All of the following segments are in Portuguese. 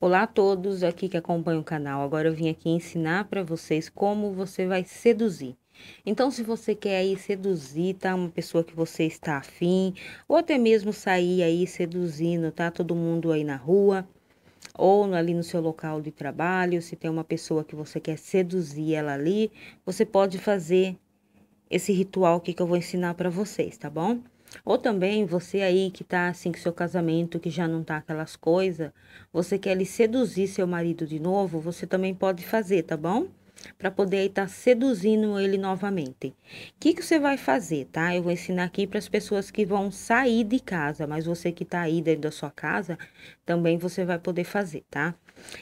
Olá a todos aqui que acompanham o canal. Agora eu vim aqui ensinar para vocês como você vai seduzir. Então, se você quer aí seduzir, tá? Uma pessoa que você está afim, ou até mesmo sair aí seduzindo, tá? Todo mundo aí na rua, ou ali no seu local de trabalho, se tem uma pessoa que você quer seduzir ela ali, você pode fazer esse ritual aqui que eu vou ensinar para vocês, tá bom? Ou também você aí que tá assim que seu casamento que já não tá aquelas coisas, você quer ali seduzir seu marido de novo, você também pode fazer, tá bom? Para poder estar tá seduzindo ele novamente. O que, que você vai fazer, tá? Eu vou ensinar aqui para as pessoas que vão sair de casa, mas você que tá aí dentro da sua casa, também você vai poder fazer, tá?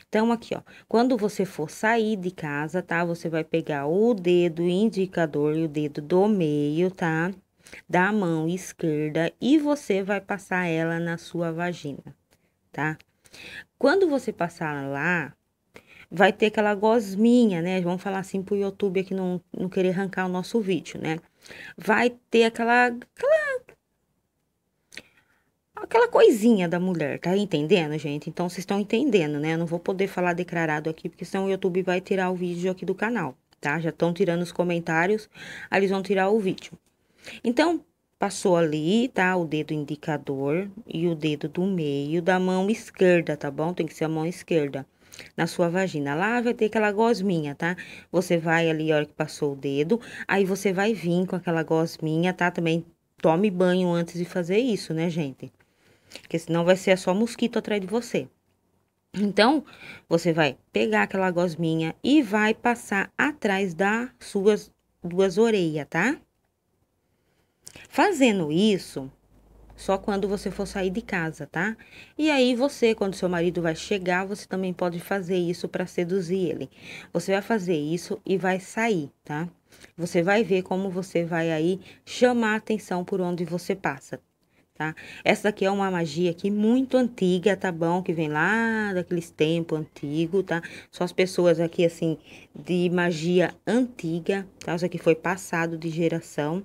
Então, aqui, ó, quando você for sair de casa, tá? Você vai pegar o dedo indicador e o dedo do meio, tá? da mão esquerda e você vai passar ela na sua vagina, tá? Quando você passar lá, vai ter aquela gosminha, né? Vamos falar assim pro YouTube aqui não, não querer arrancar o nosso vídeo, né? Vai ter aquela, aquela aquela coisinha da mulher, tá entendendo, gente? Então vocês estão entendendo, né? Eu não vou poder falar declarado aqui, porque senão o YouTube vai tirar o vídeo aqui do canal, tá? Já estão tirando os comentários, aí eles vão tirar o vídeo. Então, passou ali, tá? O dedo indicador e o dedo do meio da mão esquerda, tá bom? Tem que ser a mão esquerda na sua vagina. Lá vai ter aquela gosminha, tá? Você vai ali, a hora que passou o dedo, aí você vai vir com aquela gosminha, tá? Também tome banho antes de fazer isso, né, gente? Porque senão vai ser só mosquito atrás de você. Então, você vai pegar aquela gosminha e vai passar atrás das suas duas orelhas, tá? Fazendo isso, só quando você for sair de casa, tá? E aí você, quando seu marido vai chegar, você também pode fazer isso para seduzir ele. Você vai fazer isso e vai sair, tá? Você vai ver como você vai aí chamar a atenção por onde você passa. Tá? Essa daqui é uma magia aqui muito antiga, tá bom? Que vem lá daqueles tempos antigos, tá? Só as pessoas aqui, assim, de magia antiga, tá? Isso aqui foi passado de geração,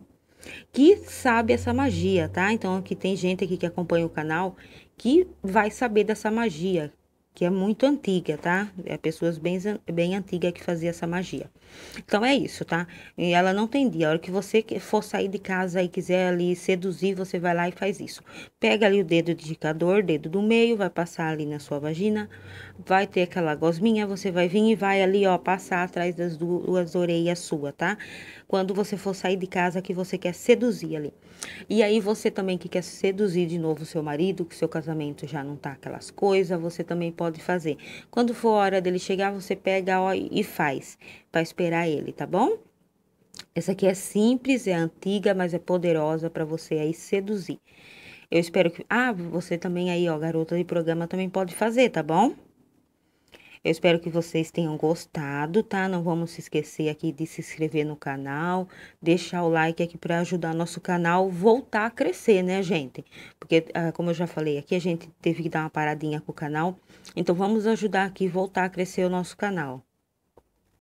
que sabe essa magia, tá? Então, aqui tem gente aqui que acompanha o canal que vai saber dessa magia, que é muito antiga, tá? É pessoas bem, bem antigas que faziam essa magia. Então é isso, tá? E ela não tem dia. A hora que você for sair de casa e quiser ali seduzir, você vai lá e faz isso. Pega ali o dedo indicador, dedo do meio, vai passar ali na sua vagina, vai ter aquela gosminha, você vai vir e vai ali, ó, passar atrás das duas orelhas sua, tá? Quando você for sair de casa que você quer seduzir ali. E aí você também que quer seduzir de novo o seu marido, que seu casamento já não tá aquelas coisas, você também pode fazer. Quando for a hora dele chegar, você pega ó, e faz, para esperar ele, tá bom? Essa aqui é simples, é antiga, mas é poderosa para você aí seduzir. Eu espero que. Ah, você também aí, ó, garota de programa, também pode fazer, tá bom? Eu espero que vocês tenham gostado, tá? Não vamos se esquecer aqui de se inscrever no canal, deixar o like aqui para ajudar nosso canal voltar a crescer, né, gente? Porque, ah, como eu já falei aqui, a gente teve que dar uma paradinha com o canal. Então, vamos ajudar aqui voltar a crescer o nosso canal.